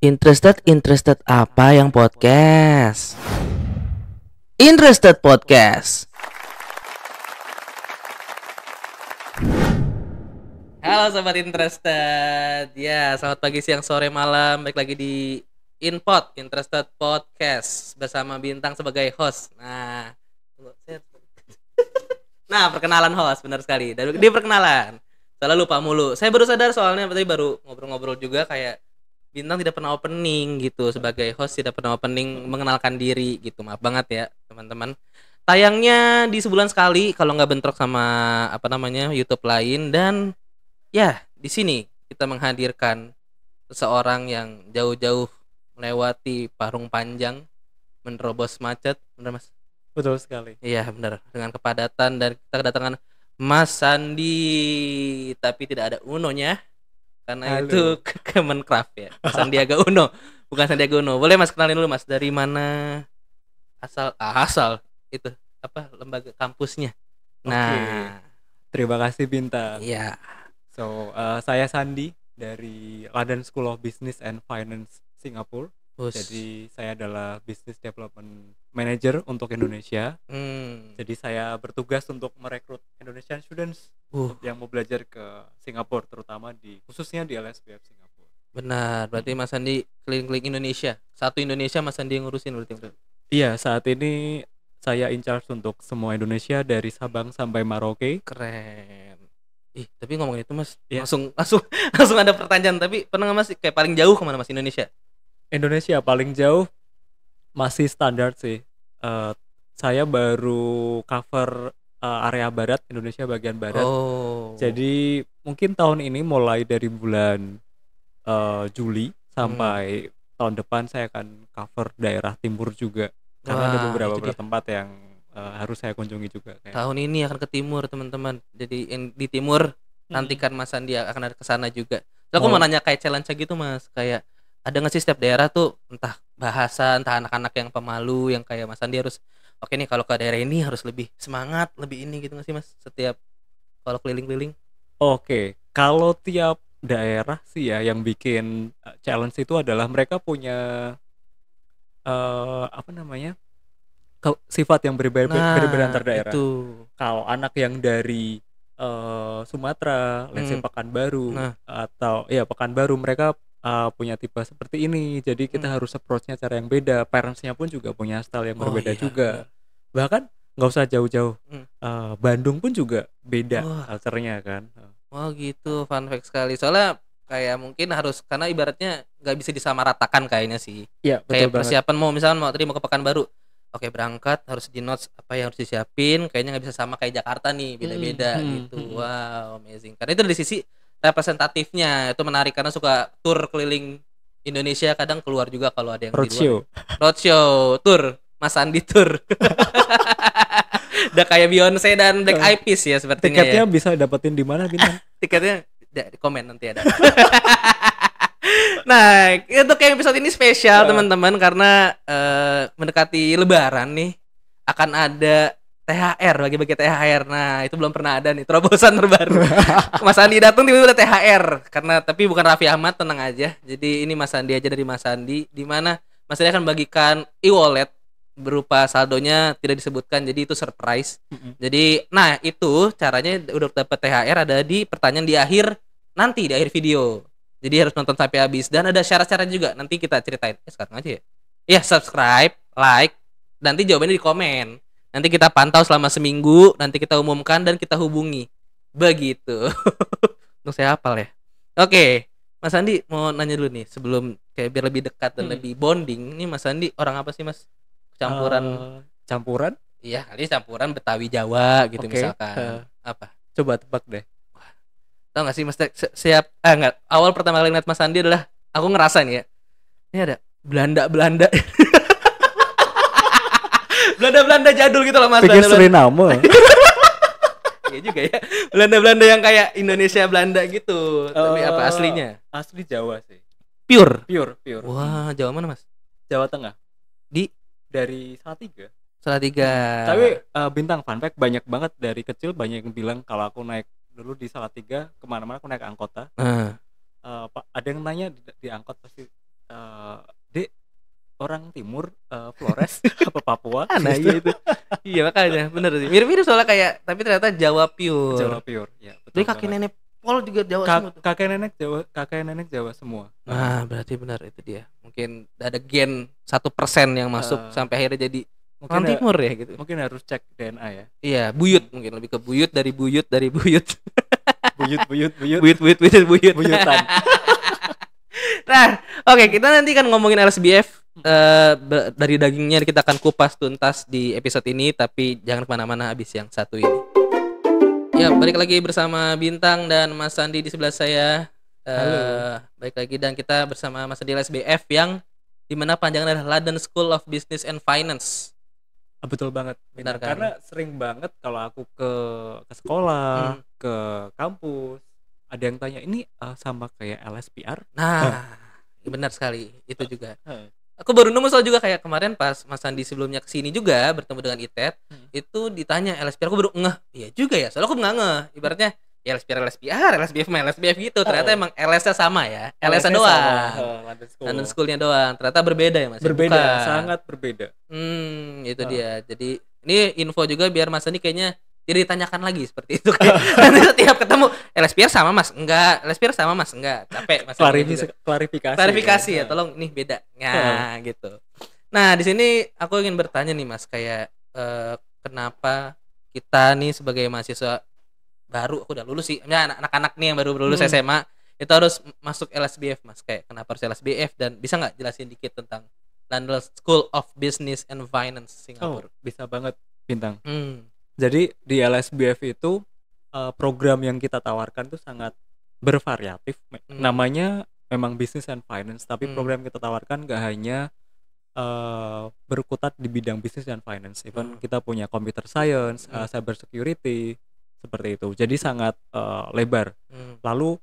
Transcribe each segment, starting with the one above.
Interested interested apa yang podcast? Interested podcast. Halo sobat interested. Ya, selamat pagi, siang, sore, malam. Baik lagi di Inpot Interested Podcast bersama Bintang sebagai host. Nah, Nah, perkenalan host benar sekali. Dan di perkenalan. Selalu lupa mulu. Saya baru sadar soalnya tadi baru ngobrol-ngobrol juga kayak bintang tidak pernah opening gitu sebagai host tidak pernah opening mengenalkan diri gitu maaf banget ya teman-teman tayangnya di sebulan sekali kalau nggak bentrok sama apa namanya YouTube lain dan ya di sini kita menghadirkan seseorang yang jauh-jauh melewati parung panjang menerobos macet benar mas betul sekali iya benar dengan kepadatan dan kita kedatangan Mas Sandi tapi tidak ada Uno nya karena Halo. itu ke ya Sandiaga Uno bukan Sandiaga Uno boleh mas kenalin dulu mas dari mana asal ah, asal itu apa lembaga kampusnya nah okay. terima kasih Bintang ya yeah. so uh, saya Sandi dari London School of Business and Finance Singapura Us. Jadi saya adalah business development manager untuk Indonesia. Hmm. Jadi saya bertugas untuk merekrut Indonesian students uh. yang mau belajar ke Singapura terutama di khususnya di LSPF Singapura. Benar, berarti Mas Andi keliling-keliling Indonesia. Satu Indonesia Mas Andi yang ngurusin berarti. Iya, saat ini saya in charge untuk semua Indonesia dari Sabang sampai Merauke. Keren. Ih, tapi ngomongin itu Mas, yeah. langsung langsung langsung ada pertanyaan, tapi pernah nggak Mas kayak paling jauh kemana Mas Indonesia? Indonesia paling jauh masih standar sih. Uh, saya baru cover uh, area barat Indonesia bagian barat. Oh. Jadi mungkin tahun ini mulai dari bulan uh, Juli sampai hmm. tahun depan saya akan cover daerah timur juga karena Wah, ada beberapa, beberapa tempat yang uh, harus saya kunjungi juga. Kayak. Tahun gitu. ini akan ke timur teman-teman. Jadi in, di timur nantikan hmm. Mas Sandi akan ada ke sana juga. Lalu aku mau oh. nanya kayak challenge gitu Mas, kayak ada nggak sih setiap daerah tuh entah bahasa entah anak-anak yang pemalu yang kayak Mas Andi harus oke nih kalau ke daerah ini harus lebih semangat lebih ini gitu nggak sih Mas setiap kalau keliling-keliling oke kalau tiap daerah sih ya yang bikin eh, challenge itu adalah mereka punya uh, apa namanya sifat yang berbeda nah, berbeda antar daerah. Itu. Kalau anak yang dari uh, Sumatera, hmm. Lensi Pekanbaru nah. atau ya Pekanbaru mereka uh, punya tipe seperti ini jadi kita hmm. harus approachnya cara yang beda parentsnya pun juga punya style yang oh, berbeda iya, juga bahkan nggak usah jauh-jauh hmm. uh, Bandung pun juga beda oh. culture kan oh, gitu fun fact sekali soalnya kayak mungkin harus karena ibaratnya nggak bisa disamaratakan kayaknya sih ya, betul kayak banget. persiapan mau misalnya mau terima ke Pekanbaru oke berangkat harus di notes apa yang harus disiapin kayaknya nggak bisa sama kayak Jakarta nih beda-beda hmm. hmm gitu hmm, hmm. wow amazing karena itu dari sisi representatifnya itu menarik karena suka tour keliling Indonesia kadang keluar juga kalau ada yang roadshow roadshow tour Mas Andi tour udah kayak Beyonce dan Black oh. Eyed Peas ya sepertinya ya. tiketnya ya. bisa dapetin di mana bintang tiketnya di komen nanti ada nah itu yang episode ini spesial iya. teman-teman karena uh, mendekati Lebaran nih akan ada THR bagi-bagi THR. Nah, itu belum pernah ada nih terobosan terbaru. Mas Andi datang tiba-tiba THR karena tapi bukan Raffi Ahmad, tenang aja. Jadi ini Mas Andi aja dari Mas Andi di mana Mas Andi akan bagikan e-wallet berupa saldonya tidak disebutkan jadi itu surprise. Jadi nah itu caranya udah dapat THR ada di pertanyaan di akhir nanti di akhir video. Jadi harus nonton sampai habis dan ada syarat-syarat juga nanti kita ceritain. Eh, sekarang aja ya. Ya, subscribe, like, nanti jawabannya di komen Nanti kita pantau selama seminggu, nanti kita umumkan dan kita hubungi. Begitu. Untuk saya hafal ya. Oke, Mas Andi mau nanya dulu nih sebelum kayak biar lebih dekat dan hmm. lebih bonding. Ini Mas Andi orang apa sih Mas? Campuran uh, campuran? Iya, kali campuran Betawi Jawa gitu okay. misalkan. Uh, apa? Coba tebak deh. Tahu gak sih Mas siap eh enggak, awal pertama kali ngeliat Mas Andi adalah aku ngerasa nih ya. Ini ada Belanda Belanda Belanda-Belanda jadul gitu loh Mas. Pikir Suriname. Iya juga ya. Belanda-Belanda yang kayak Indonesia Belanda gitu. Uh, Tapi apa eh, aslinya? Asli Jawa sih. Pure. Pure, pure. Wah, Jawa mana, Mas? Jawa Tengah. Di dari Salatiga. Salatiga. Tapi uh, bintang fun banyak banget dari kecil banyak yang bilang kalau aku naik dulu di Salatiga kemana-mana aku naik angkota. Uh. Uh, ada yang nanya di, di angkot pasti uh, orang timur uh, Flores apa Papua nah iya itu iya makanya bener sih mirip-mirip soalnya kayak tapi ternyata Jawa pure Jawa pure ya betul jadi kakek nenek Pol juga Jawa Ka semua kakek nenek Jawa kakek nenek Jawa semua nah berarti benar itu dia mungkin ada gen satu persen yang masuk uh, sampai akhirnya jadi mungkin orang ya, timur ya gitu mungkin harus cek DNA ya iya buyut mungkin lebih ke buyut dari buyut dari buyut buyut buyut buyut buyut buyut buyut buyutan nah, oke okay, kita nanti kan ngomongin LSBF uh, eh, dari dagingnya kita akan kupas tuntas di episode ini, tapi jangan kemana-mana habis yang satu ini. Ya, balik lagi bersama Bintang dan Mas Sandi di sebelah saya. Uh, Balik lagi dan kita bersama Mas Sandi LSBF yang dimana panjangnya adalah London School of Business and Finance. Ah, betul banget, benar kan? Karena sering banget kalau aku ke ke sekolah, hmm. ke kampus, ada yang tanya ini uh, sama kayak LSPR nah benar sekali itu juga aku baru nemu soal juga kayak kemarin pas Mas Andi sebelumnya kesini juga bertemu dengan Itet e hmm. itu ditanya LSPR aku baru ngeh iya juga ya soalnya aku nggak ngeh ibaratnya ya LSPR LSPR LSBF mah LSBF gitu ternyata oh. emang LS-nya sama ya oh, LS nya doang oh, London, School. nya doang ternyata berbeda ya mas ya, berbeda Bukan. sangat berbeda hmm itu oh. dia jadi ini info juga biar mas Andi kayaknya jadi ya ditanyakan lagi seperti itu kan nanti setiap ketemu eh, lesbian sama mas enggak lesbian sama mas enggak capek mas klarifikasi gitu klarifikasi, klarifikasi ya, ya tolong nih beda ya hmm. gitu nah di sini aku ingin bertanya nih mas kayak eh, kenapa kita nih sebagai mahasiswa baru aku udah lulus sih ya anak-anak nih yang baru lulus hmm. SMA itu harus masuk LSBF mas kayak kenapa harus LSBF dan bisa nggak jelasin dikit tentang London School of Business and Finance Singapura oh, bisa banget bintang hmm jadi di LSBF itu uh, program yang kita tawarkan tuh sangat bervariatif hmm. namanya memang business and finance tapi hmm. program kita tawarkan gak hanya uh, berkutat di bidang bisnis dan finance even hmm. kita punya computer science eh, hmm. uh, cyber security seperti itu jadi sangat uh, lebar hmm. lalu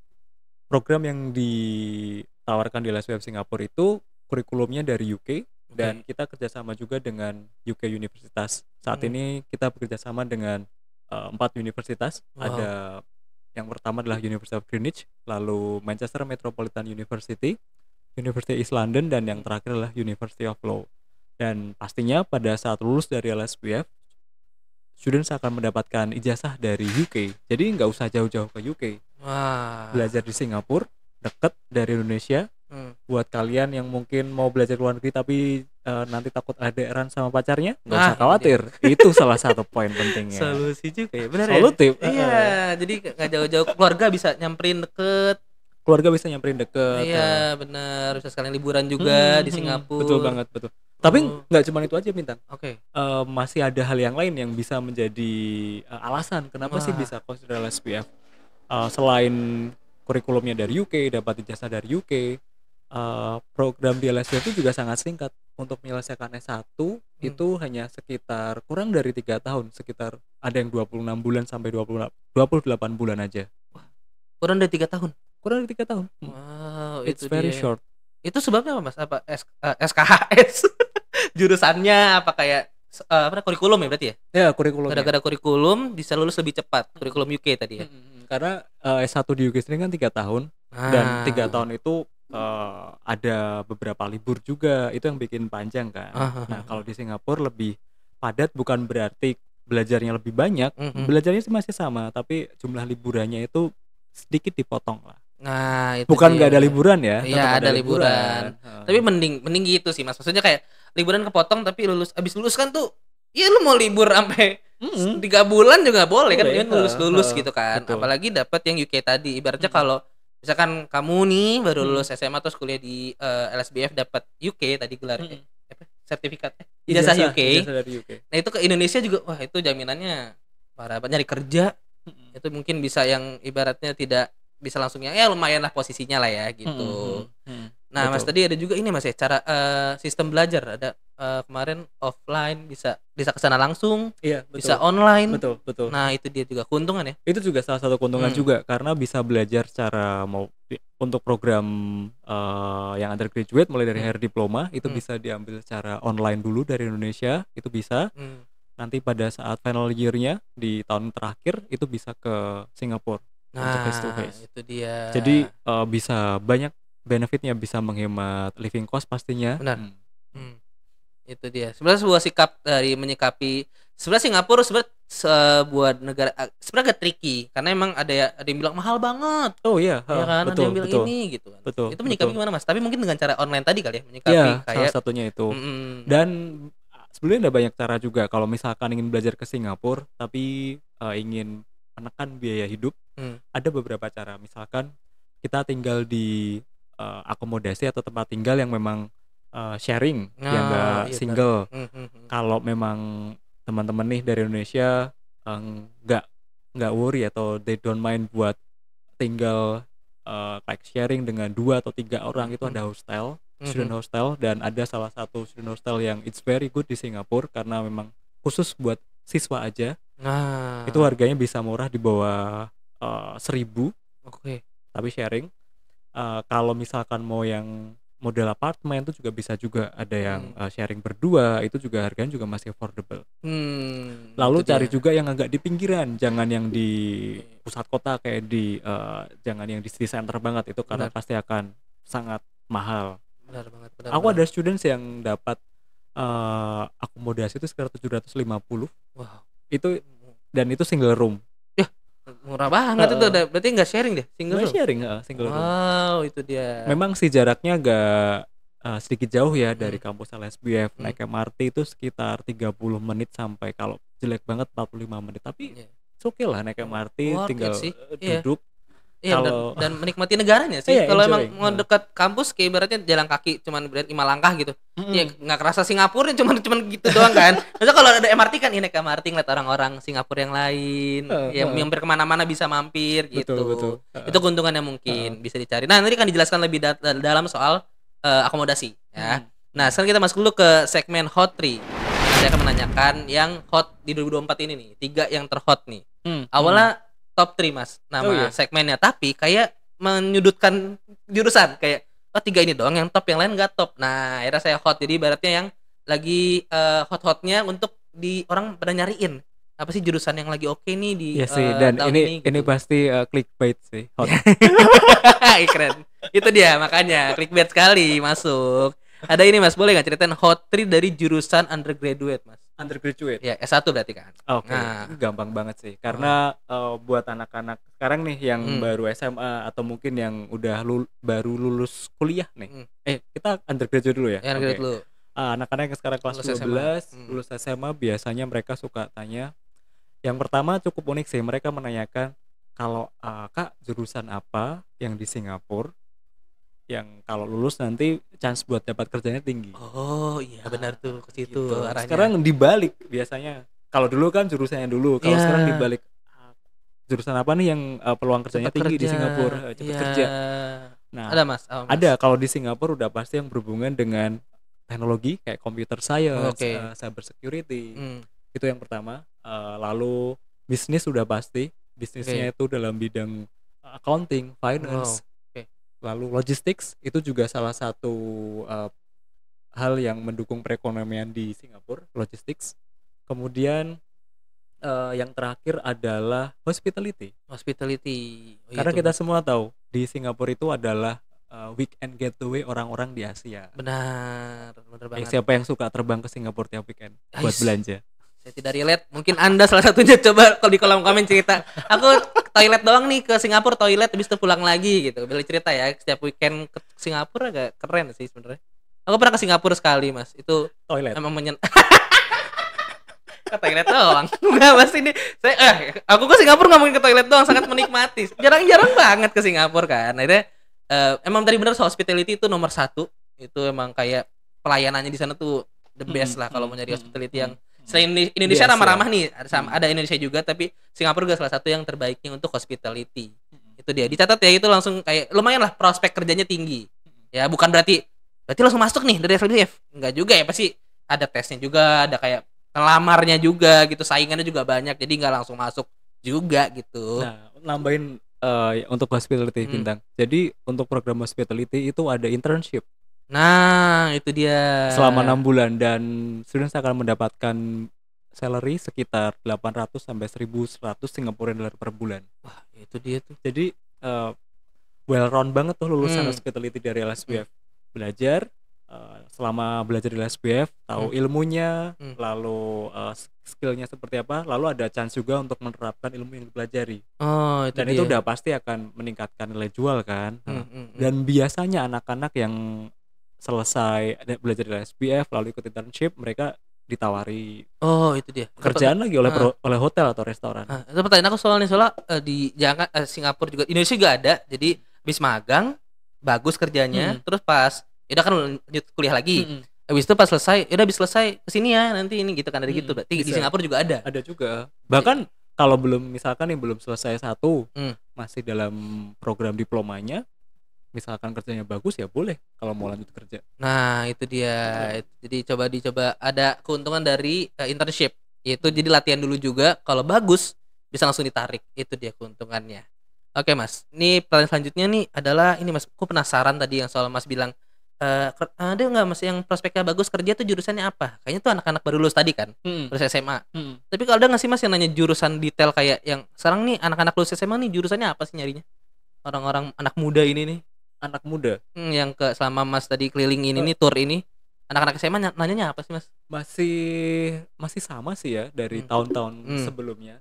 program yang ditawarkan di LSBF Singapura itu kurikulumnya dari UK dan kita kerjasama juga dengan UK Universitas saat hmm. ini kita bekerjasama dengan eh, empat universitas wow. ada yang pertama adalah University of Greenwich lalu Manchester Metropolitan University University East London dan yang terakhir adalah University of Law dan pastinya pada saat lulus dari LSPF students akan mendapatkan ijazah dari UK. Jadi nggak usah jauh-jauh ke UK. Wah. Belajar di Singapura, dekat dari Indonesia, Hmm. Buat kalian yang mungkin mau belajar luar negeri tapi uh, nanti takut aderan sama pacarnya, nggak usah ah, khawatir. Iya. Itu salah satu poin pentingnya. Solusi juga ya, benar Solutif. ya? Iya, eh, jadi nggak jauh-jauh keluarga bisa nyamperin deket. Keluarga bisa nyamperin deket. Iya, uh. benar. Bisa sekalian liburan juga hmm, di hmm. Singapura. Betul banget, betul. Tapi oh. nggak oh. cuma itu aja Bintang. Oke. Okay. Uh, masih ada hal yang lain yang bisa menjadi uh, alasan kenapa Wah. sih bisa consider SPF. Uh, selain kurikulumnya dari UK, dapat ijazah dari UK, Eh, program di itu juga sangat singkat untuk menyelesaikan S1 hmm. itu hanya sekitar kurang dari tiga tahun sekitar ada yang 26 bulan sampai 20, 28 bulan aja kurang dari tiga tahun kurang dari tiga tahun wow it's itu very dia. short itu sebabnya apa mas apa S, uh, eh, SKHS jurusannya apa kayak uh, apa kurikulum ya berarti ya ya kurikulum ya. gara-gara kurikulum bisa lulus lebih cepat kurikulum UK tadi ya hmm, hmm, hmm. karena uh, S1 di UK sendiri kan tiga tahun ah. dan tiga tahun itu uh, ada beberapa libur juga itu yang bikin panjang kan uh, uh, nah ah. kalau di Singapura lebih padat bukan berarti belajarnya lebih banyak uh, uh. belajarnya masih sama tapi jumlah liburannya itu sedikit dipotong lah nah itu bukan nggak ada liburan ya iya ada, ada liburan, liburan. Uh. tapi mending mending gitu sih mas maksudnya kayak liburan kepotong tapi lulus abis lulus kan tuh Iya lu mau libur sampai tiga mm -hmm. bulan juga boleh, kan, boleh kan, Ya. lulus lulus uh, gitu kan Betul. apalagi dapat yang UK tadi ibaratnya mm -hmm. kalau misalkan kamu nih baru hmm. lulus SMA terus kuliah di uh, eh, LSBF dapat UK tadi gelar hmm. eh, apa sertifikat eh, ijazah UK. UK. Nah, itu ke Indonesia juga wah itu jaminannya para banyak nyari kerja. Hmm. Itu mungkin bisa yang ibaratnya tidak bisa langsung yang ya lumayan lah posisinya lah ya gitu. Hmm. Hmm. hmm. Nah, Betul. Mas tadi ada juga ini Mas ya cara uh, sistem belajar ada uh, kemarin offline bisa bisa ke sana langsung, iya, betul. bisa online. Betul, betul. Nah, itu dia juga keuntungan ya. Itu juga salah satu keuntungan hmm. juga karena bisa belajar cara mau untuk program uh, yang undergraduate mulai dari hmm. hair diploma itu hmm. bisa diambil secara online dulu dari Indonesia, itu bisa. Hmm. Nanti pada saat final year-nya di tahun terakhir itu bisa ke Singapura nah, untuk face to face. Itu dia. Jadi uh, bisa banyak benefitnya bisa menghemat living cost pastinya benar hmm. Hmm. itu dia sebenarnya sebuah sikap dari menyikapi sebenarnya Singapura sebenarnya sebuah negara sebenarnya agak tricky karena emang ada ya, ada yang bilang mahal banget oh iya ya kan betul, ada yang bilang betul, ini gitu kan betul itu menyikapi betul. gimana mas tapi mungkin dengan cara online tadi kali ya menyikapi ya, kayak salah satunya itu mm -mm. dan sebenarnya ada banyak cara juga kalau misalkan ingin belajar ke Singapura tapi uh, ingin menekan biaya hidup hmm. ada beberapa cara misalkan kita tinggal di uh, akomodasi atau tempat tinggal yang memang uh, sharing nah, yang enggak ah, iya single. Mm -hmm. Kalau memang teman-teman nih dari Indonesia eh, nggak uh, nggak worry atau they don't mind buat tinggal uh, like sharing dengan dua atau tiga orang itu mm -hmm. ada hostel, mm-hmm. student hmm. hostel dan ada salah satu student hostel yang it's very good di Singapura karena memang khusus buat siswa aja. Nah, itu harganya bisa murah di bawah uh, seribu. Oke. Okay. Tapi sharing Eh, kalau misalkan mau yang model apartemen itu juga bisa juga ada hmm. yang hmm. uh, sharing berdua itu juga harganya juga masih affordable. Hmm, Lalu cari dia. juga yang agak di pinggiran, jangan yang di pusat kota kayak di uh, jangan yang di city center banget itu karena benar. pasti akan sangat mahal. Benar banget. Benar, aku benar. ada students yang dapat uh, akomodasi itu sekitar 750. Wow. Itu dan itu single room murah banget uh, itu udah berarti nggak sharing deh single room sharing uh, single wow, room wow itu dia memang sih jaraknya agak uh, eh, sedikit jauh ya hmm. dari kampus LSBF hmm. naik MRT itu sekitar 30 menit sampai kalau jelek banget 45 menit tapi yeah. oke okay lah naik MRT Worth tinggal eh, iya. duduk Iya, kalau... dan, dan menikmati negaranya sih. Iya, kalau emang mau nah. dekat kampus kayak ibaratnya jalan kaki cuman berarti lima langkah gitu. Mm-hmm. Ya nggak kerasa Singapura cuman cuman gitu doang kan. Masa kalau ada MRT kan ini ke MRT ngeliat orang-orang Singapura yang lain, uh, yang uh. mampir kemana-mana bisa mampir gitu. Betul, Uh, Itu keuntungannya mungkin uh. bisa dicari. Nah, nanti kan dijelaskan lebih da- dalam soal uh, akomodasi ya. Hmm. Nah, sekarang kita masuk dulu ke segmen hot three. Saya akan menanyakan yang hot di 2024 ini nih, tiga yang terhot nih. Hmm. Awalnya hmm top 3 mas nama oh, iya. segmennya tapi kayak menyudutkan jurusan kayak oh tiga ini doang yang top yang lain gak top nah akhirnya saya hot jadi ibaratnya yang lagi uh, hot-hotnya untuk di orang pada nyariin apa sih jurusan yang lagi oke okay nih di ya sih, uh, dan tahun ini ini, gitu. ini pasti uh, clickbait sih hot. keren itu dia makanya clickbait sekali masuk ada ini mas boleh nggak ceritain hot 3 dari jurusan undergraduate mas undergraduate. Ya, S1 berarti kan. Oke. Okay. Nah. Gampang banget sih. Karena oh. uh, buat anak-anak sekarang nih yang hmm. baru SMA atau mungkin yang udah lul baru lulus kuliah nih. Hmm. Eh, kita undergraduate dulu ya. ya undergraduate okay. dulu. Uh, anak-anak yang sekarang kelas lulus 12, SMA. Hmm. lulus SMA biasanya mereka suka tanya yang pertama cukup unik sih mereka menanyakan kalau uh, Kak jurusan apa yang di Singapura yang kalau lulus nanti chance buat dapat kerjanya tinggi. Oh iya benar tuh ke situ gitu. arahnya. Sekarang dibalik biasanya. Kalau dulu kan jurusannya dulu, kalau yeah. sekarang dibalik jurusan apa nih yang uh, peluang kerjanya eh, cepet tinggi kerja. di Singapura, uh, cepat yeah. kerja. Nah, ada Mas. Oh, mas. Ada kalau di Singapura udah pasti yang berhubungan dengan teknologi kayak computer science, oh, okay. uh, eh, cyber security. Mm. Itu yang pertama. Uh, lalu bisnis udah pasti, bisnisnya okay. itu dalam bidang accounting, finance. Wow lalu logistics itu juga salah satu uh, hal yang mendukung perekonomian di Singapura logistics kemudian uh, yang terakhir adalah hospitality hospitality oh, iya karena itu. kita semua tahu di Singapura itu adalah uh, eh, weekend getaway orang-orang di Asia benar benar banget eh, siapa yang suka terbang ke Singapura tiap weekend Ais. Ah, buat belanja saya tidak relate mungkin anda salah satunya coba kalau di kolom komen cerita aku toilet doang nih ke Singapura toilet habis itu pulang lagi gitu boleh cerita ya setiap weekend ke Singapura agak keren sih sebenarnya aku pernah ke Singapura sekali mas itu toilet emang menyen ke toilet doang Enggak mas ini saya eh aku ke Singapura nggak mungkin ke toilet doang sangat menikmati jarang-jarang banget ke Singapura kan itu eh, emang tadi benar hospitality itu nomor satu itu emang kayak pelayanannya di sana tuh the best hmm, lah kalau mau nyari hmm, hospitality hmm, yang selain Indonesia ramah-ramah nih hmm. ada Indonesia juga tapi Singapura juga salah satu yang terbaiknya untuk hospitality hmm. itu dia dicatat ya itu langsung kayak lumayan lah prospek kerjanya tinggi ya bukan berarti berarti langsung masuk nih dari FDF enggak juga ya pasti ada tesnya juga ada kayak ngelamarnya juga gitu saingannya juga banyak jadi nggak langsung masuk juga gitu nah nambahin uh, untuk hospitality hmm. bintang jadi untuk program hospitality itu ada internship Nah, itu dia. Selama enam bulan dan students akan mendapatkan salary sekitar 800 sampai 1100 Singapura dollar per bulan. Wah, itu dia tuh. Jadi uh, well round banget tuh lulusan hmm. hospitality dari LSBF. Belajar uh, selama belajar di LSBF, tahu hmm. ilmunya, hmm. lalu uh, skillnya seperti apa, lalu ada chance juga untuk menerapkan ilmu yang dipelajari. Oh, itu Dan dia. itu udah pasti akan meningkatkan nilai jual kan. Hmm. Hmm. hmm. Dan biasanya anak-anak yang selesai belajar di SPF lalu ikut internship mereka ditawari oh itu dia kerjaan lagi oleh uh, oleh hotel atau restoran uh, itu pertanyaan aku soalnya soalnya uh, di jangan uh, eh, Singapura juga Indonesia juga ada jadi habis magang bagus kerjanya hmm. terus pas ya udah kan lanjut kuliah lagi hmm. Habis itu pas selesai, ya udah habis selesai kesini ya nanti ini gitu kan ada hmm, gitu berarti bisa. di Singapura juga ada. Ada juga. Bahkan kalau belum misalkan yang belum selesai satu hmm. masih dalam program diplomanya misalkan kerjanya bagus ya boleh kalau mau lanjut kerja nah itu dia jadi coba dicoba ada keuntungan dari uh, internship itu jadi latihan dulu juga kalau bagus bisa langsung ditarik itu dia keuntungannya oke mas ini pertanyaan selanjutnya nih adalah ini mas aku penasaran tadi yang soal mas bilang e, ada nggak mas yang prospeknya bagus kerja tuh jurusannya apa? Kayaknya tuh anak-anak baru lulus tadi kan, hmm. lulus SMA. Hmm. Tapi kalau ada nggak sih mas yang nanya jurusan detail kayak yang sekarang nih anak-anak lulus SMA nih jurusannya apa sih nyarinya? Orang-orang anak muda ini nih anak muda hmm, yang ke selama mas tadi keliling ini nih tour ini anak-anak SMA nanyanya apa sih mas masih masih sama sih ya dari hmm. tahun-tahun hmm. hmm. sebelumnya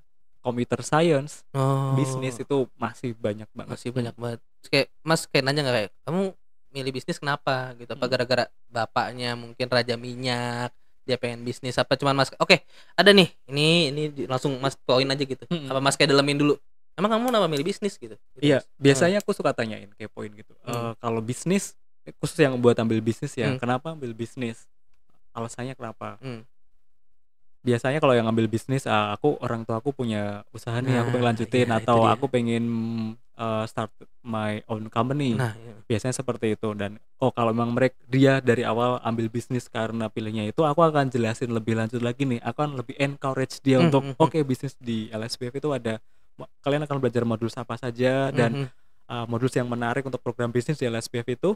computer science oh. bisnis itu masih banyak banget masih banyak banget kayak mas kayak nanya nggak kayak kamu milih bisnis kenapa gitu apa hmm. gara-gara hmm. bapaknya mungkin raja minyak dia pengen bisnis apa cuman mas oke okay, ada nih ini ini langsung mas poin aja gitu hmm. apa mas kayak dalemin dulu emang kamu kenapa milih bisnis gitu, gitu iya hmm. biasanya aku suka tanyain kayak poin gitu hmm. uh, kalau bisnis khusus yang buat ambil bisnis ya hmm. kenapa ambil bisnis alasannya kenapa hmm. biasanya kalau yang ambil bisnis ah, aku orang tua aku punya usaha nih nah, aku ah, pengen lanjutin iya, atau aku pengen uh, start my own company nah, iya. biasanya seperti itu dan oh kalau memang mereka dia dari awal ambil bisnis karena pilihnya itu aku akan jelasin lebih lanjut lagi nih aku akan lebih encourage dia hmm, untuk hmm, hmm. oke okay, bisnis di LSBF itu ada kalian akan belajar modul apa saja dan mm -hmm. uh, eh, modul yang menarik untuk program bisnis di LSPF itu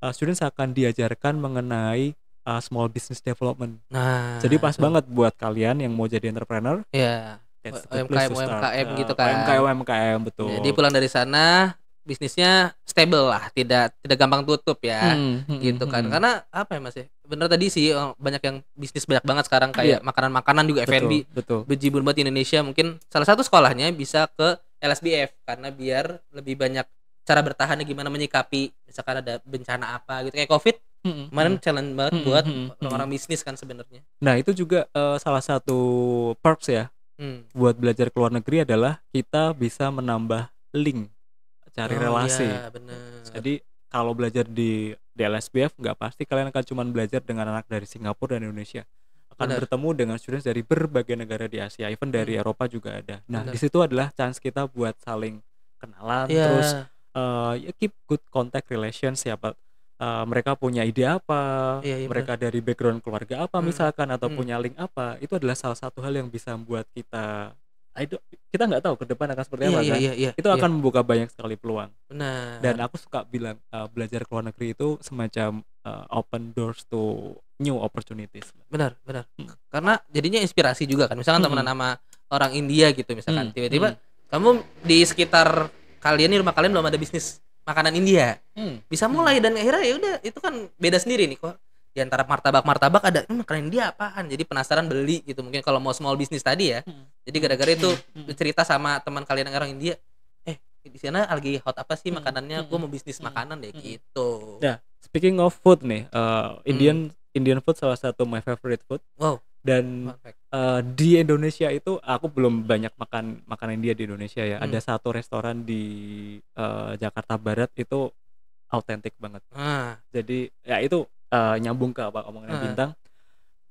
uh, students akan diajarkan mengenai uh, small business development. Nah, jadi pas itu. banget buat kalian yang mau jadi entrepreneur. Iya. Yeah. UMKM UMKM gitu kan. UMKM UMKM betul. Jadi pulang dari sana bisnisnya stable lah, tidak tidak gampang tutup ya. Hmm, hmm gitu hmm, kan. Hmm. Karena apa ya Mas ya? bener tadi sih eh, banyak yang bisnis banyak banget sekarang kayak iya. makanan-makanan juga F&B. Betul. Bejibun buat Indonesia mungkin salah satu sekolahnya bisa ke LSBF karena biar lebih banyak cara bertahannya gimana menyikapi misalkan ada bencana apa gitu kayak Covid. Mm-hmm. Kemarin mm-hmm. challenge banget hmm buat mm-hmm. orang bisnis kan sebenarnya. Nah, itu juga uh, salah satu perks ya. Mm. Buat belajar ke luar negeri adalah kita bisa menambah link cari oh, relasi. Iya, bener. Jadi kalau belajar di di LSBF nggak pasti kalian akan cuma belajar dengan anak dari Singapura dan Indonesia akan Benar. bertemu dengan students dari berbagai negara di Asia, even dari hmm. Eropa juga ada. Nah, di situ adalah chance kita buat saling kenalan, yeah. terus uh, ya keep good contact relations siapa ya, uh, eh, mereka punya ide apa, yeah, yeah, mereka bener. dari background keluarga apa hmm. misalkan atau hmm. punya link apa, itu adalah salah satu hal yang bisa membuat kita Ah, itu kita nggak tahu ke depan akan seperti iya, apa iya, kan iya, iya, itu iya. akan membuka banyak sekali peluang nah dan aku suka bilang uh, belajar ke luar negeri itu semacam uh, open doors to new opportunities benar benar hmm. karena jadinya inspirasi juga kan misalkan hmm. teman nama orang India gitu misalkan hmm, tiba-tiba hmm. hmm. kamu di sekitar kalian di rumah kalian belum ada bisnis makanan India hmm. bisa mulai hmm. dan akhirnya ya udah itu kan beda sendiri nih kok di antara martabak-martabak ada hmm, keren dia apaan jadi penasaran beli gitu mungkin kalau mau small business tadi ya hmm. jadi gara-gara itu hmm. hmm. cerita sama teman kalian yang orang India eh di sana lagi hot apa sih hmm. makanannya hmm. gue mau bisnis hmm. makanan deh hmm. gitu ya yeah. speaking of food nih uh, Indian hmm. Indian food salah satu my favorite food wow dan uh, di Indonesia itu aku belum banyak makan makanan India di Indonesia ya hmm. ada satu restoran di uh, Jakarta Barat itu autentik banget ah. jadi ya itu uh, nyambung ke apa ngomongnya bintang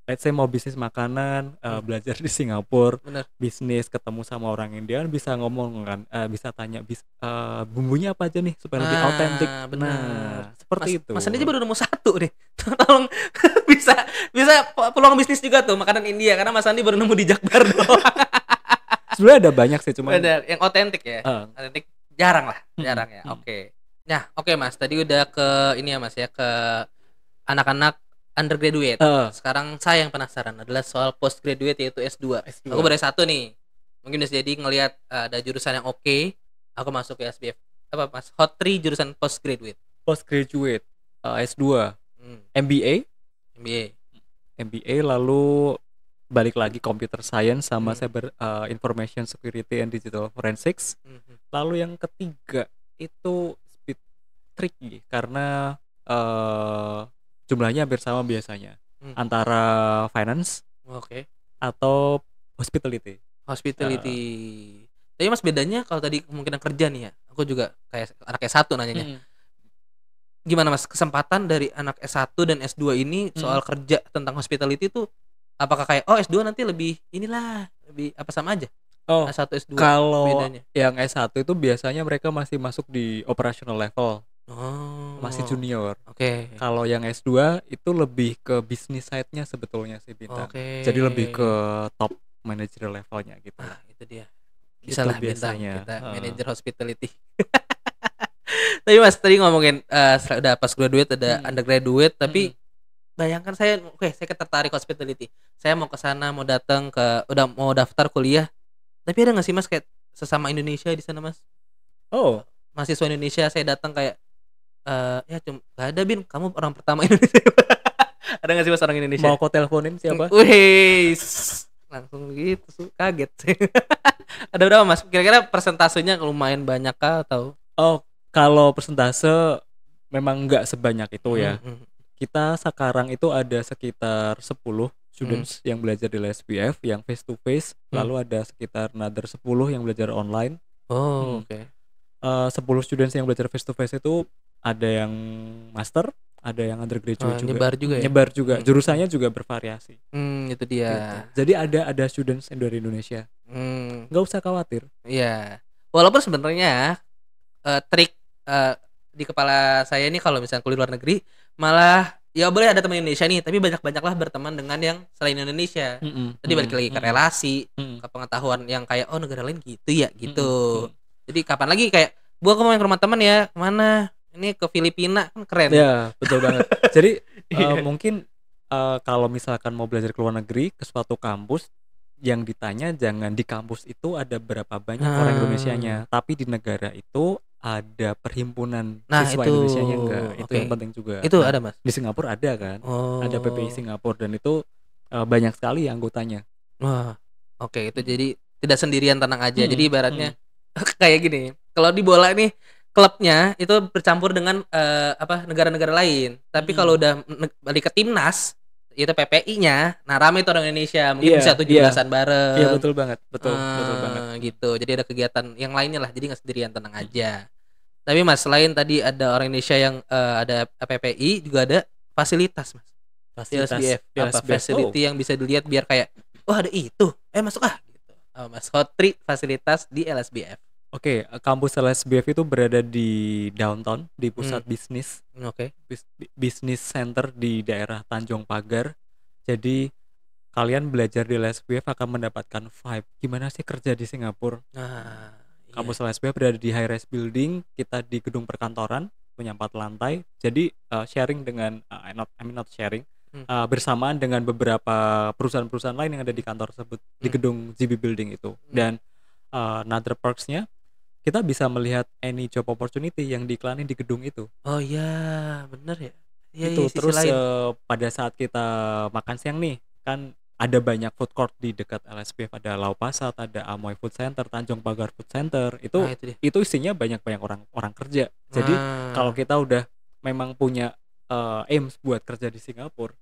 let's say mau bisnis makanan uh, belajar di Singapura Bener. bisnis ketemu sama orang India kan bisa ngomong kan uh, bisa tanya bis, uh, bumbunya apa aja nih supaya lebih ah, autentik nah seperti mas, itu mas Andi baru nemu satu deh tolong bisa bisa peluang bisnis juga tuh makanan India karena mas Andi baru nemu di Jakbar doang sebenarnya ada banyak sih cuma yang otentik ya uh. otentik jarang lah jarang ya hmm. oke okay. nah oke okay, mas tadi udah ke ini ya mas ya ke anak-anak undergraduate. Uh. Sekarang saya yang penasaran adalah soal postgraduate yaitu S2. S2. Aku baru satu nih. Mungkin udah jadi ngelihat uh, ada jurusan yang oke, okay. aku masuk ke SBF. Apa Mas? Hot 3 jurusan postgraduate. Postgraduate uh, eh, S2. Hmm. MBA? MBA. MBA lalu balik lagi computer science sama hmm. cyber uh, information security and digital forensics. Hmm. Lalu yang ketiga itu speed tricky karena uh, jumlahnya hampir sama biasanya hmm. antara finance okay. atau hospitality hospitality uh, tapi mas bedanya kalau tadi kemungkinan kerja nih ya aku juga kayak anak S1 nanyanya hmm. gimana mas kesempatan dari anak S1 dan S2 ini hmm. soal kerja tentang hospitality itu apakah kayak oh S2 nanti lebih inilah lebih apa sama aja Oh, S1 S2 kalau bedanya. yang S1 itu biasanya mereka masih masuk di operational level Oh. Masih junior. Oke. Okay. Kalau yang S2 itu lebih ke bisnis side-nya sebetulnya sih Bintang. Okay. Jadi lebih ke top manager levelnya gitu. Ah, itu dia. Gitu Bisa lah biasanya. Kita uh. manager hospitality. tapi Mas tadi ngomongin uh, udah pas graduate ada hmm. undergraduate tapi hmm. bayangkan saya oke okay, saya ketertarik hospitality. Saya mau ke sana, mau datang ke udah mau daftar kuliah. Tapi ada nggak sih Mas kayak sesama Indonesia di sana Mas? Oh, mahasiswa Indonesia saya datang kayak uh, ya cuma gak ada bin kamu orang pertama Indonesia ada gak sih mas orang Indonesia mau kau teleponin siapa Wih, langsung gitu su, kaget ada berapa mas kira-kira persentasenya lumayan banyak kah atau oh kalau persentase memang nggak sebanyak itu ya mm -hmm. kita sekarang itu ada sekitar sepuluh students hmm. yang belajar di LSPF yang face to face hmm. lalu ada sekitar another 10 yang belajar online oh hmm. oke okay. uh, 10 students yang belajar face to face itu ada yang master ada yang undergraduate oh, juga nyebar juga ya? juga hmm. jurusannya juga bervariasi hmm, itu dia gitu. jadi ada ada students yang dari Indonesia hmm. Gak usah khawatir iya walaupun sebenarnya uh, trik uh, di kepala saya ini kalau misalnya kuliah luar negeri malah ya boleh ada teman Indonesia nih tapi banyak banyaklah berteman dengan yang selain Indonesia mm -mm, tadi balik lagi mm ke relasi mm ke pengetahuan yang kayak oh negara lain gitu ya gitu mm -mm. jadi kapan lagi kayak gua kemarin ke rumah teman ya kemana ini ke Filipina kan keren ya betul banget jadi uh, mungkin uh, kalau misalkan mau belajar ke luar negeri ke suatu kampus yang ditanya jangan di kampus itu ada berapa banyak hmm. orang ah. nya tapi di negara itu ada perhimpunan nah, siswa itu. Indonesia yang enggak itu yang penting juga itu nah, ada mas di Singapura ada kan oh. ada PPI Singapura dan itu uh, banyak sekali anggotanya wah oke okay, itu jadi tidak sendirian tenang aja hmm. jadi ibaratnya hmm. kayak gini kalau di bola nih klubnya itu bercampur dengan uh, apa negara-negara lain. Tapi hmm. kalau udah balik ke timnas itu PPI-nya, nah rame itu orang Indonesia mungkin yeah, bisa tuh iya. jelasan bareng. Iya yeah, betul banget, betul, uh, betul banget. Gitu, jadi ada kegiatan yang lainnya lah, jadi nggak sendirian tenang aja. Tapi mas selain tadi ada orang Indonesia yang uh, ada PPI juga ada fasilitas mas. Fasilitas BF, apa facility oh. yang bisa dilihat biar kayak, oh ada itu, eh masuk ah. Gitu. Oh, mas Hotri fasilitas di LSBF. Oke, okay, kampus LSBF itu berada di downtown, di pusat hmm. bisnis. Hmm, oke. Okay. bisnis center di daerah Tanjung Pagar. Jadi kalian belajar di LSBF akan mendapatkan vibe gimana sih kerja di Singapura. Nah, iya. kampus LSBF berada di high rise building, kita di gedung perkantoran punya empat lantai. Jadi uh, sharing dengan uh, I'm not I'm not sharing hmm. uh, bersamaan dengan beberapa perusahaan-perusahaan lain yang ada di kantor tersebut hmm. di gedung GB building itu. Hmm. Dan uh, another perks kita bisa melihat any job opportunity yang diiklanin di gedung itu. Oh iya, bener ya. ya itu ya, terus Uh, pada saat kita makan siang nih, kan ada banyak food court di dekat LSP, ada Lau Pasat, ada Amoy Food Center, Tanjung Pagar Food Center. Itu nah, itu, itu isinya banyak-banyak orang orang kerja. Jadi nah. kalau kita udah memang punya uh, aims buat kerja di Singapura,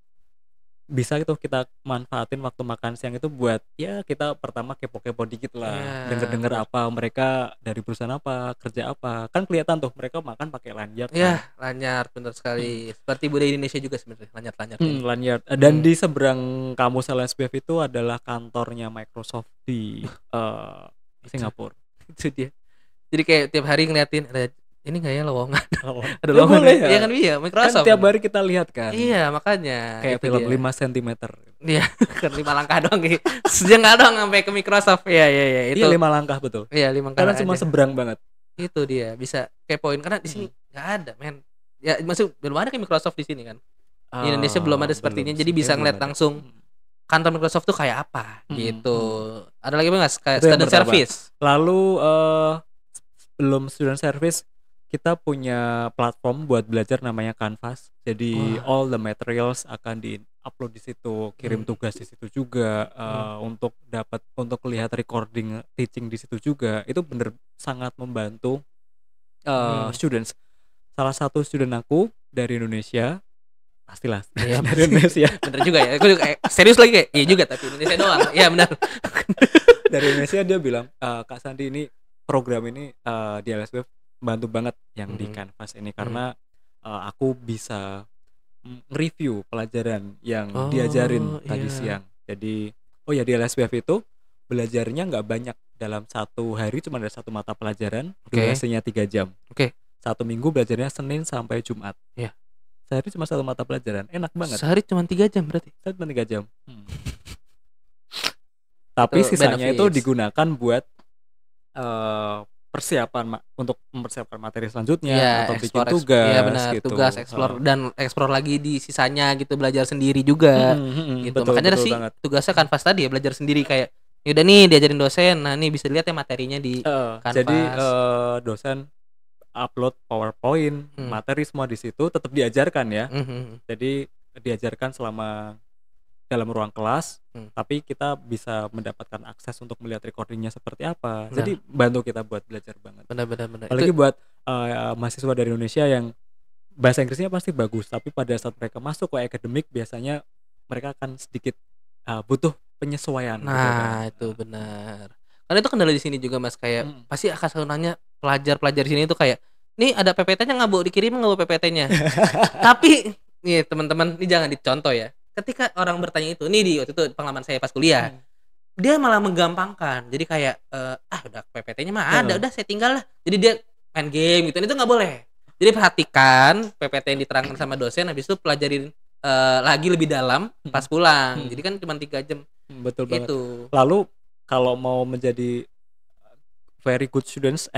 bisa gitu kita manfaatin waktu makan siang itu buat ya kita pertama kepo-kepo dikit lah yeah. denger-denger apa mereka dari perusahaan apa kerja apa kan kelihatan tuh mereka makan pakai lanyard ya yeah, kan? lanyard bener sekali hmm. seperti budaya Indonesia juga sebenarnya hmm, lanyard lanyard hmm, ya. lanyard dan hmm. di seberang kamu SPF itu adalah kantornya Microsoft di uh, Singapura itu dia jadi kayak tiap hari ngeliatin ini kayaknya lowongan. lowongan. Ada lowongan. Ya, ya. Iya kan, ya kan iya, Microsoft. Kan tiap hari kita lihat kan. Iya, makanya. Kayak film dia. 5 cm. Iya, kan 5 langkah doang gitu. Ya. Sejengkal doang sampai ke Microsoft. Iya, iya, iya, iya itu. Iya, 5 langkah betul. Iya, 5 langkah. Karena cuma seberang banget. Itu dia, bisa kayak poin karena di sini hmm. nggak hmm. ada, men. Ya, maksud belum ada kayak Microsoft di sini kan. Oh, Indonesia belum ada seperti ini. jadi bisa iya, ngeliat langsung hmm. kantor Microsoft tuh kayak apa hmm. gitu. Hmm. Ada lagi apa nggak? Kayak service. Lalu uh, belum student service kita punya platform buat belajar namanya Canvas. Jadi oh. all the materials akan di upload di situ, kirim hmm. tugas di situ juga uh, hmm. untuk dapat untuk lihat recording teaching di situ juga. Itu benar sangat membantu uh, hmm. students. Salah satu student aku dari Indonesia pastilah ya, dari Indonesia. bener juga ya. Aku juga eh, serius lagi kayak iya juga tapi Indonesia doang. Iya benar. dari Indonesia dia bilang, e, Kak Sandi ini program ini uh, di LSW bantu banget yang mm -hmm. di kanvas ini karena mm -hmm. uh, aku bisa mm, review pelajaran yang oh, diajarin tadi iya. siang. Jadi oh ya di LSPF itu belajarnya nggak banyak dalam satu hari cuma ada satu mata pelajaran okay. durasinya tiga jam. Oke. Okay. Satu minggu belajarnya Senin sampai Jumat. ya Yeah. Sehari cuma satu mata pelajaran, enak banget. Sehari cuma tiga jam berarti? Sehari cuma tiga jam. Hmm. Tapi itu sisanya benefits. itu digunakan buat uh, persiapan ma untuk mempersiapkan materi selanjutnya ya, atau explore, bikin tugas ya benar, gitu. tugas explore dan explore lagi di sisanya gitu belajar sendiri juga hmm, hmm, hmm, gitu betul, makanya betul sih banget. tugasnya kanvas tadi ya belajar sendiri kayak yaudah nih diajarin dosen nah nih bisa dilihat ya materinya di uh, kanvas jadi uh, dosen upload powerpoint hmm. materi semua di situ tetap diajarkan ya hmm, hmm, hmm. jadi diajarkan selama dalam ruang kelas, hmm. tapi kita bisa mendapatkan akses untuk melihat recordingnya seperti apa. Nah. Jadi bantu kita buat belajar banget. Benar-benar. Apalagi itu... buat uh, mahasiswa dari Indonesia yang bahasa Inggrisnya pasti bagus, tapi pada saat mereka masuk ke akademik biasanya mereka akan sedikit uh, butuh penyesuaian. Gitu nah gitu itu nah. benar. Karena itu kendala di sini juga mas kayak hmm. pasti akan selalu nanya pelajar-pelajar di sini itu kayak nih ada PPT-nya nggak bu dikirim nggak bu PPT-nya? tapi nih teman-teman ini jangan dicontoh ya ketika orang bertanya itu nih di waktu itu pengalaman saya pas kuliah hmm. dia malah menggampangkan jadi kayak uh, ah udah PPT-nya mah ada udah saya tinggal lah jadi dia main game gitu itu nggak boleh jadi perhatikan PPT yang diterangkan sama dosen habis itu pelajarin uh, lagi lebih dalam hmm. pas pulang hmm. jadi kan cuma tiga jam hmm, betul gitu. banget itu lalu kalau mau menjadi very good students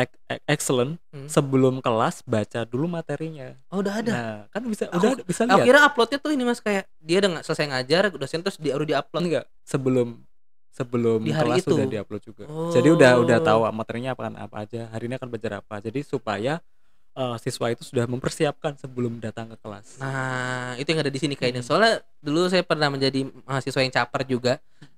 excellent hmm. sebelum kelas baca dulu materinya oh udah ada nah, kan bisa aku, udah bisa lihat Akhirnya kira uploadnya tuh ini mas kayak dia udah nggak selesai ngajar udah sih terus dia udah diupload enggak sebelum sebelum di hari kelas itu. sudah diupload juga oh. jadi udah oh. udah tahu materinya apa apa aja hari ini akan belajar apa jadi supaya uh, siswa itu sudah mempersiapkan sebelum datang ke kelas nah itu yang ada di sini kayaknya hmm. soalnya dulu saya pernah menjadi mahasiswa yang caper juga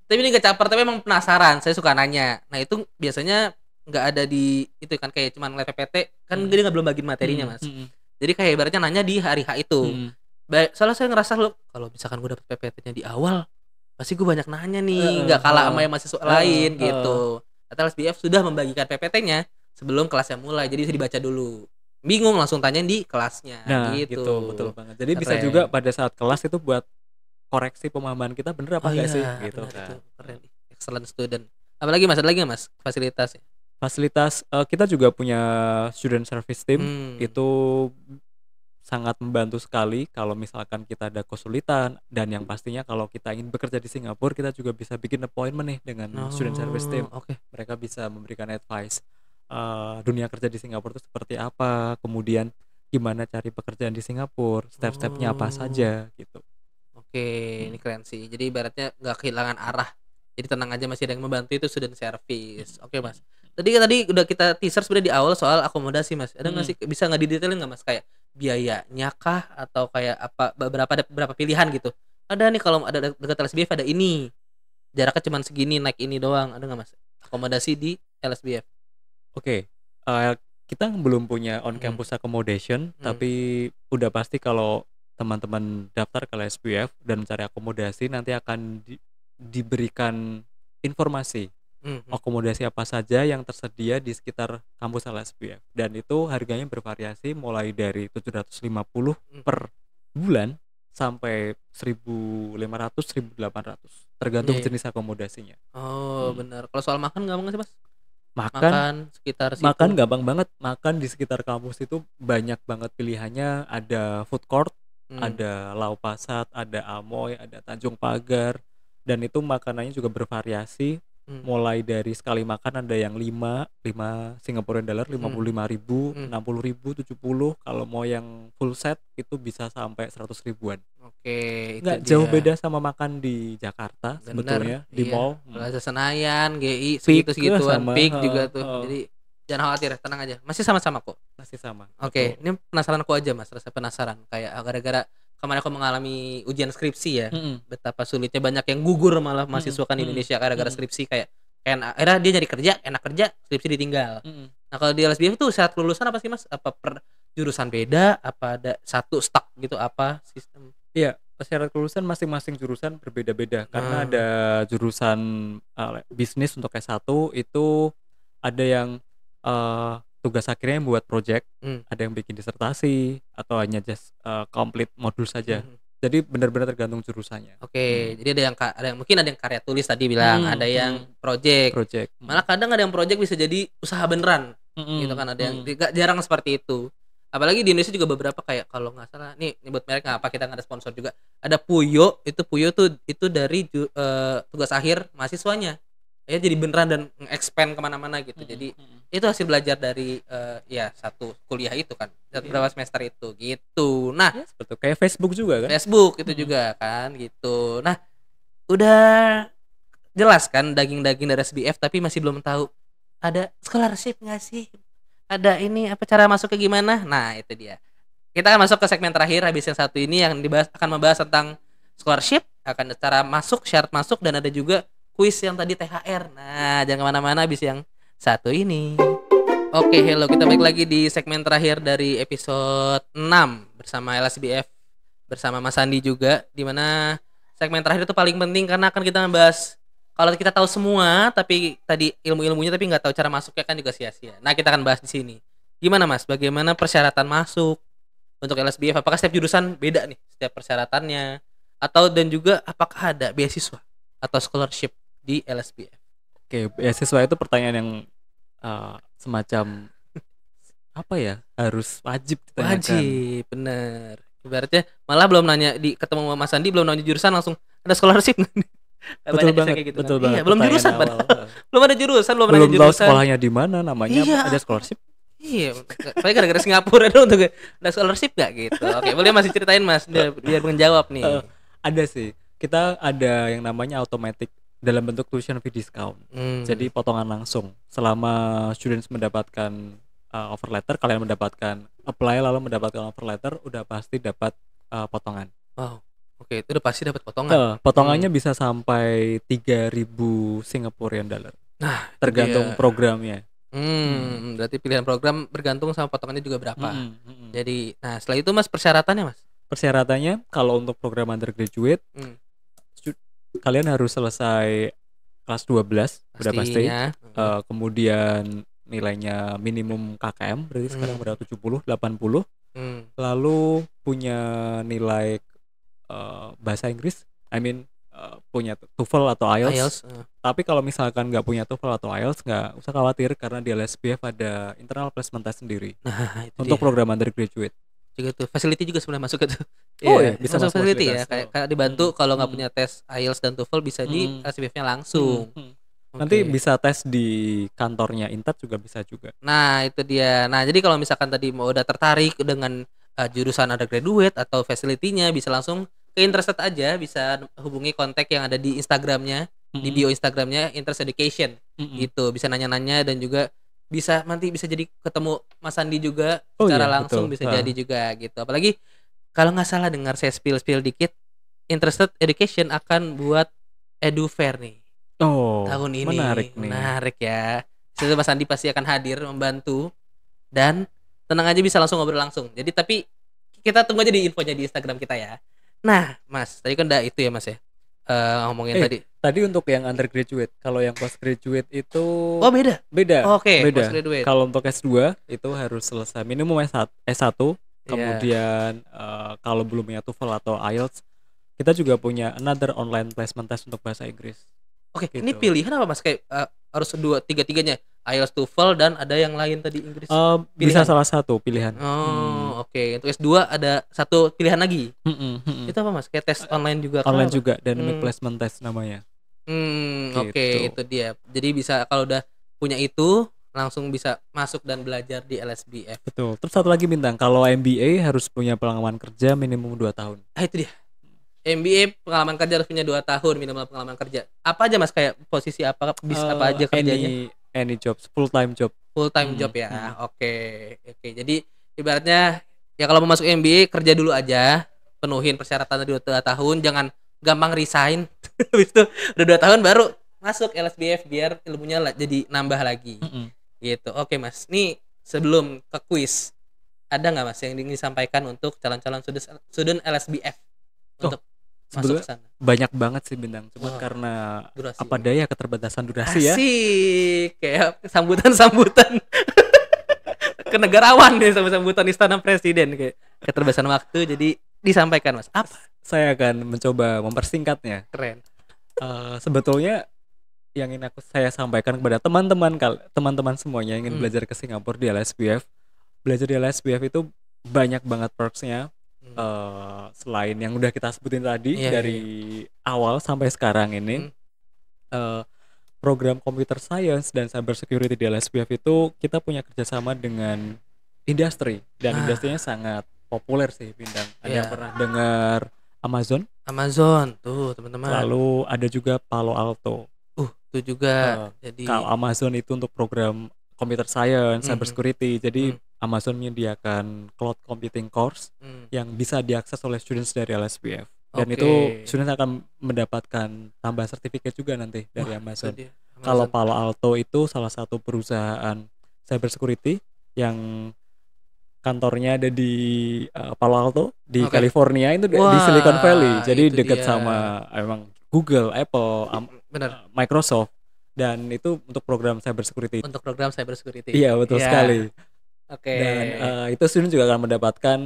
tapi ini gak caper tapi emang penasaran saya suka nanya nah itu biasanya nggak ada di itu kan kayak cuman ngeliat PPT kan hmm. dia nggak belum bagiin materinya hmm. mas hmm. hmm. jadi kayak ibaratnya nanya di hari H itu hmm. baik soalnya saya ngerasa lo kalau misalkan gue dapet PPT-nya di awal pasti gue banyak nanya nih nggak uh, kalah uh, sama yang mahasiswa uh, lain uh, gitu atau SBF sudah membagikan PPT-nya sebelum kelasnya mulai jadi bisa dibaca dulu bingung langsung tanya di kelasnya nah, gitu. gitu betul banget jadi Keren. bisa juga pada saat kelas itu buat koreksi pemahaman kita bener apa oh, enggak iya, sih gitu benar, kan. Itu. Keren. Excellent student. Apalagi Mas, ada lagi Mas fasilitas fasilitas uh, kita juga punya student service team hmm. itu sangat membantu sekali kalau misalkan kita ada kesulitan dan yang pastinya kalau kita ingin bekerja di Singapura kita juga bisa bikin appointment nih dengan oh, student service team. Oh, oke. Okay. Mereka bisa memberikan advice uh, dunia kerja di Singapura itu seperti apa, kemudian gimana cari pekerjaan di Singapura, step-stepnya apa oh. saja gitu. Oke, okay, ini keren sih. Jadi ibaratnya nggak kehilangan arah. Jadi tenang aja masih ada yang membantu itu student service. Oke okay, mas tadi kan tadi udah kita teaser sebenarnya di awal soal akomodasi mas ada nggak hmm. sih bisa nggak didetailin nggak mas kayak biaya kah atau kayak apa berapa ada berapa pilihan gitu ada nih kalau ada dekat LSBF ada ini jaraknya cuma segini naik ini doang ada nggak mas akomodasi di LSBF oke okay. uh, eh, kita belum punya on campus hmm. accommodation hmm. tapi udah pasti kalau teman-teman daftar ke LSBF dan mencari akomodasi nanti akan di, diberikan informasi hmm. akomodasi apa saja yang tersedia di sekitar kampus LSPF dan itu harganya bervariasi mulai dari 750 hmm. per bulan sampai 1500 1800 tergantung yeah. Iya. jenis akomodasinya. Oh, hmm. benar. Kalau soal makan gampang sih, Mas? Makan, makan sekitar situ. Makan gampang banget. Makan di sekitar kampus itu banyak banget pilihannya, ada food court, hmm. ada Lau Pasat, ada Amoy, ada Tanjung Pagar dan itu makanannya juga bervariasi hmm. mulai dari sekali makan ada yang lima 5 Singaporean dollar hmm. puluh lima ribu hmm. enam puluh ribu tujuh puluh kalau mau yang full set itu bisa sampai seratus ribuan oke okay, nggak dia. jauh beda sama makan di Jakarta Bener, sebetulnya iya. di mall Plaza hmm. Senayan GI segitu segituan sama, Peak juga tuh uh, jadi jangan khawatir tenang aja masih sama-sama kok masih sama oke okay. ini penasaran aku aja mas rasa penasaran kayak gara-gara kemarin aku mengalami ujian skripsi ya mm -hmm. betapa sulitnya banyak yang gugur malah mahasiswa kan mm -hmm. Indonesia gara-gara skripsi kayak enak akhirnya dia nyari kerja enak kerja skripsi ditinggal mm -hmm. nah kalau di LSBM itu saat lulusan apa sih mas apa per jurusan beda apa ada satu stuck gitu apa sistem iya syarat lulusan masing-masing jurusan berbeda-beda karena ah. ada jurusan uh, bisnis untuk S1 itu ada yang uh, tugas akhirnya buat project hmm. ada yang bikin disertasi atau hanya just uh, complete modul saja hmm, hmm. jadi benar-benar tergantung jurusannya oke okay. hmm. jadi ada yang ada yang mungkin ada yang karya tulis tadi bilang hmm. ada yang hmm. project project hmm. malah kadang ada yang project bisa jadi usaha beneran hmm. gitu kan ada yang hmm. jarang seperti itu apalagi di Indonesia juga beberapa kayak kalau nggak salah nih buat merek apa kita nggak ada sponsor juga ada Puyo itu Puyo tuh itu dari uh, tugas akhir mahasiswanya ya jadi beneran dan expand kemana-mana gitu hmm, jadi hmm. itu hasil belajar dari uh, ya satu kuliah itu kan satu iya. berapa semester itu gitu nah ya, seperti kayak Facebook juga kan Facebook itu hmm. juga kan gitu nah udah jelas kan daging-daging dari SBF tapi masih belum tahu ada scholarship nggak sih ada ini apa cara masuk ke gimana nah itu dia kita akan masuk ke segmen terakhir habis yang satu ini yang dibahas akan membahas tentang scholarship akan cara masuk syarat masuk dan ada juga kuis yang tadi THR. Nah, jangan kemana-mana abis yang satu ini. Oke, okay, hello. Kita balik lagi di segmen terakhir dari episode 6 bersama LSBF bersama Mas Andi juga di mana segmen terakhir itu paling penting karena akan kita membahas kalau kita tahu semua tapi tadi ilmu-ilmunya tapi nggak tahu cara masuknya kan juga sia-sia. Nah, kita akan bahas di sini. Gimana Mas? Bagaimana persyaratan masuk untuk LSBF? Apakah setiap jurusan beda nih setiap persyaratannya? Atau dan juga apakah ada beasiswa atau scholarship? di LSPF. Oke, beasiswa itu pertanyaan yang uh, semacam apa ya? Harus wajib ditanyakan. Wajib, benar. Ibaratnya malah belum nanya di ketemu Mas Andi belum nanya jurusan langsung ada scholarship betul banget, kayak gitu betul kan. banget. Iya, belum jurusan awal, belum ada jurusan, belum, belum ada jurusan. sekolahnya di mana, namanya iya. ada scholarship. Iya, paling gara-gara Singapura dong untuk ada scholarship gak gitu. Oke, boleh masih ceritain Mas biar, biar menjawab nih. Uh, ada sih. Kita ada yang namanya automatic dalam bentuk tuition fee discount. Hmm. Jadi potongan langsung. Selama students mendapatkan uh, offer letter, kalian mendapatkan apply lalu mendapatkan offer letter, udah pasti dapat uh, potongan. Wow. Oke, okay, itu udah pasti dapat potongan. Uh, potongannya hmm. bisa sampai 3000 Singaporean dollar. Nah, tergantung iya. programnya. Hmm, hmm, berarti pilihan program bergantung sama potongannya juga berapa. Hmm, hmm, hmm. Jadi, nah setelah itu Mas persyaratannya Mas? Persyaratannya kalau untuk program undergraduate hmm kalian harus selesai kelas 12 pastinya. udah pasti. Uh, kemudian nilainya minimum KKM berarti hmm. sekarang berapa 70, 80. Hmm. Lalu punya nilai uh, bahasa Inggris, I mean eh, punya TOEFL atau IELTS. IELTS Tapi kalau misalkan nggak punya TOEFL atau IELTS nggak usah khawatir karena di LSPF ada internal placement test sendiri nah, untuk dia. program undergraduate juga tuh facility juga sebenarnya masuk itu oh yeah. Iya, bisa masuk, masuk facility ya kayak, kayak dibantu hmm. kalau nggak hmm. punya tes IELTS dan TOEFL bisa hmm. di SBF-nya langsung hmm. hmm. Okay. nanti bisa tes di kantornya Intat juga bisa juga nah itu dia nah jadi kalau misalkan tadi mau udah tertarik dengan uh, jurusan ada graduate atau facility-nya bisa langsung ke interested aja bisa hubungi kontak yang ada di Instagramnya -hmm. di bio Instagramnya interest education hmm, -hmm. gitu bisa nanya-nanya dan juga bisa nanti bisa jadi ketemu Mas Sandi juga oh, secara iya, langsung betul. bisa ha. jadi juga gitu. Apalagi kalau nggak salah dengar saya spill spill dikit, Interested Education akan buat Edu Fair nih. Oh, tahun ini. Menarik nih. Menarik ya. Jadi Mas Sandi pasti akan hadir membantu dan tenang aja bisa langsung ngobrol langsung. Jadi tapi kita tunggu aja di infonya di Instagram kita ya. Nah, Mas, tadi kan udah itu ya Mas ya uh, ngomongin eh, tadi. Tadi untuk yang undergraduate, kalau yang postgraduate itu Oh, beda. Beda. Oh, Oke, okay. beda. Kalau untuk S2 itu harus selesai minimum S1, S1 iya. kemudian yeah. uh, kalau belum punya TOEFL atau IELTS, kita juga punya another online placement test untuk bahasa Inggris. Oke, okay, gitu. ini pilihan apa Mas? Kayak uh, harus dua tiga-tiganya IELTS TOEFL dan ada yang lain tadi Inggris. Um, bisa salah satu pilihan. Oh, hmm. oke. Okay. Untuk S2 ada satu pilihan lagi. Hmm, hmm, hmm. Itu apa Mas? Kayak tes online juga. Online kan, juga dan hmm. placement test namanya. Hmm, gitu. oke, okay, itu dia. Jadi bisa kalau udah punya itu langsung bisa masuk dan belajar di LSBF. Betul. Terus satu lagi bintang, kalau MBA harus punya pengalaman kerja minimum 2 tahun. Ah, itu dia. MBA pengalaman kerja harus punya 2 tahun minimal pengalaman kerja. Apa aja Mas kayak posisi apa bis uh, apa eh, aja kerjanya? Any, any job full time job. Full time hmm. job ya. Oke. Hmm. Oke. Okay. Okay. Jadi ibaratnya ya kalau mau masuk MBA kerja dulu aja, penuhin persyaratan dua tahun, jangan gampang resign. Habis itu udah dua tahun baru masuk LSBF biar ilmunya jadi nambah lagi. -hmm. Gitu. Oke, okay, Mas. Nih sebelum ke quiz ada nggak Mas yang ingin disampaikan untuk calon-calon student LSBF? Oh masuk sana. Banyak banget sih bintang, cuma oh, karena durasi. apa ya. daya keterbatasan durasi Asik. ya. Asik, kayak sambutan-sambutan kenegarawan deh sama sambutan istana presiden kayak keterbatasan waktu jadi disampaikan Mas. Apa? Saya akan mencoba mempersingkatnya. Keren. Uh, sebetulnya yang ingin aku saya sampaikan kepada teman-teman teman-teman semuanya ingin hmm. belajar ke Singapura di LSPF belajar di LSPF itu banyak banget perksnya uh, selain yang udah kita sebutin tadi yeah, iya, dari yeah. awal sampai sekarang ini hmm. uh, program computer science dan cyber security di LSPF itu kita punya kerjasama dengan industri dan ah. industrinya sangat populer sih Bintang. Ada yeah. yang pernah dengar Amazon? Amazon tuh teman-teman. Lalu ada juga Palo Alto. Uh, itu juga. Uh, jadi kalau Amazon itu untuk program computer science, mm cyber hmm. security. Jadi mm Amazon menyediakan cloud computing course hmm. yang bisa diakses oleh students dari LSPF dan okay. itu students akan mendapatkan tambah sertifikat juga nanti dari Wah, Amazon. Amazon. Kalau Palo Alto itu salah satu perusahaan cybersecurity yang kantornya ada di uh, Palo Alto di okay. California itu Wah, di Silicon Valley. Jadi dekat sama eh, emang Google, Apple, um, Bener. Eh, Microsoft dan itu untuk program cybersecurity. Untuk program cybersecurity. Iya, betul yeah. sekali. Oke. Okay. Dan uh, itu student juga akan mendapatkan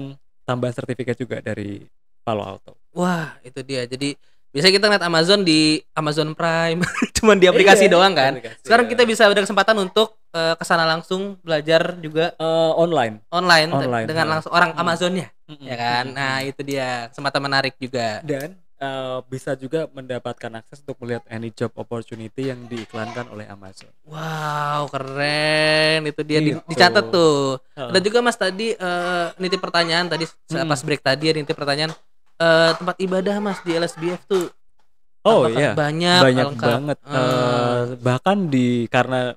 tambahan sertifikat juga dari Palo Alto. Wah, itu dia. Jadi biasanya kita lihat Amazon di Amazon Prime, cuman di aplikasi iya, doang kan. Aplikasi, Sekarang ya. kita bisa ada kesempatan untuk uh, eh, kesana langsung belajar juga uh, online. Online, online dengan iya. langsung orang Amazonnya, hmm. ya kan. Nah itu dia semata menarik juga. Dan uh, bisa juga mendapatkan akses untuk melihat any job opportunity yang diiklankan oleh Amazon. Wow, keren. Itu dia gitu. dicatat tuh. Uh. Dan juga Mas tadi uh, nitip pertanyaan tadi hmm. pas break tadi ada ya, nitip pertanyaan uh, tempat ibadah Mas di LSBF tuh Oh iya. Banyak banyak banget. Uh. Uh, bahkan di karena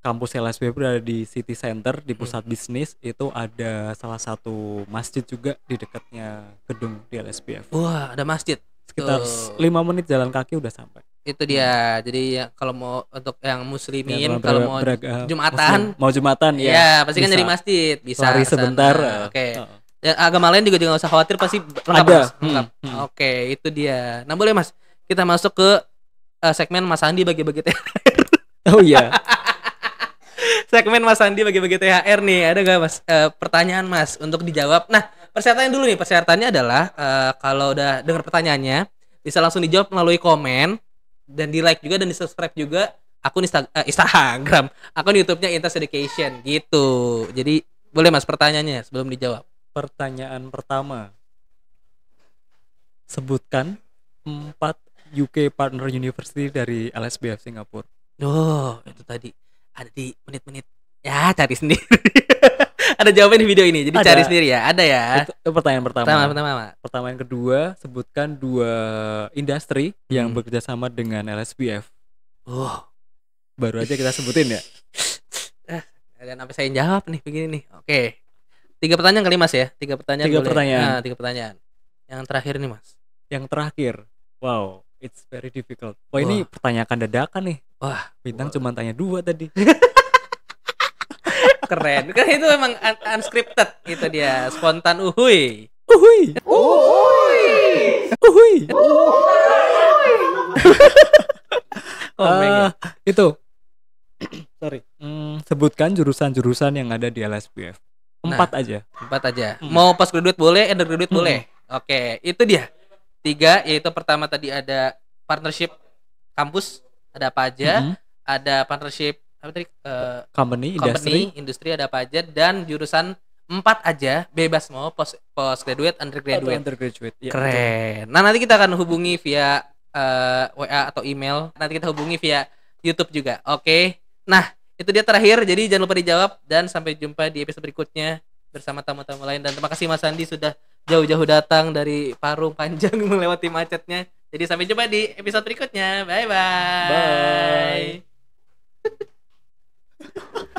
kampus LSB berada di city center di hmm. pusat hmm. bisnis itu ada salah satu masjid juga di dekatnya gedung di LSPF. Wah, ada masjid. Sekitar lima menit jalan kaki udah sampai. Itu dia. Hmm. Jadi ya, kalau mau untuk yang muslimin ya, kalau mau beraga, eh, Jumatan, muslim. mau Jumatan ya. Ya pasti kan bisa. kan dari masjid, bisa lari sebentar. Nah, eh, oke. Okay. Uh. Eh. ya, agama lain juga jangan usah khawatir pasti lengkap. Ada. Hmm. hmm. Oke, okay, itu dia. Nah, boleh Mas, kita masuk ke uh, segmen Mas Andi bagi-bagi Oh iya. segmen Mas Andi bagi-bagi THR nih. Ada nggak Mas uh, pertanyaan Mas untuk dijawab? Nah, persyaratannya dulu nih. Persyaratannya adalah uh, kalau udah dengar pertanyaannya bisa langsung dijawab melalui komen dan di like juga dan di subscribe juga akun Insta uh, Instagram, akun YouTube-nya Intas Education gitu. Jadi boleh Mas pertanyaannya sebelum dijawab. Pertanyaan pertama. Sebutkan empat UK partner university dari LSBF Singapura. Oh, itu tadi ada di menit-menit ya cari sendiri ada jawaban di video ini jadi ada. cari sendiri ya ada ya itu, pertanyaan pertama pertama pertama pertama yang kedua sebutkan dua industri hmm. yang bekerja sama dengan LSPF oh baru aja kita sebutin ya dan eh, sampai saya jawab nih begini nih oke tiga pertanyaan kali mas ya tiga pertanyaan tiga boleh. pertanyaan nah, tiga pertanyaan yang terakhir nih mas yang terakhir wow it's very difficult oh wow. ini pertanyaan dadakan nih Wah, bintang cuma tanya dua tadi. Keren. Kan itu emang un unscripted gitu dia, spontan Uhui, uhui, uhui, uhui. Uhuy. oh, uh, itu. Sorry. Hmm, sebutkan jurusan-jurusan yang ada di LSPF. Empat nah, aja. Empat aja. Hmm. Mau pas graduate boleh, undergraduate hmm. boleh. Oke, itu dia. Tiga yaitu pertama tadi ada partnership kampus ada apa aja mm -hmm. ada partnership apa tadi uh, company, company industri. industri ada apa aja dan jurusan empat aja bebas mau post post graduate undergraduate undergraduate Yeah. keren nah nanti kita akan hubungi via uh, eh, wa atau email nanti kita hubungi via youtube juga oke okay? nah itu dia terakhir jadi jangan lupa dijawab dan sampai jumpa di episode berikutnya bersama tamu-tamu lain dan terima kasih mas andi sudah jauh-jauh datang dari Parung panjang melewati macetnya jadi sampai jumpa di episode berikutnya. Bye-bye. Bye bye. bye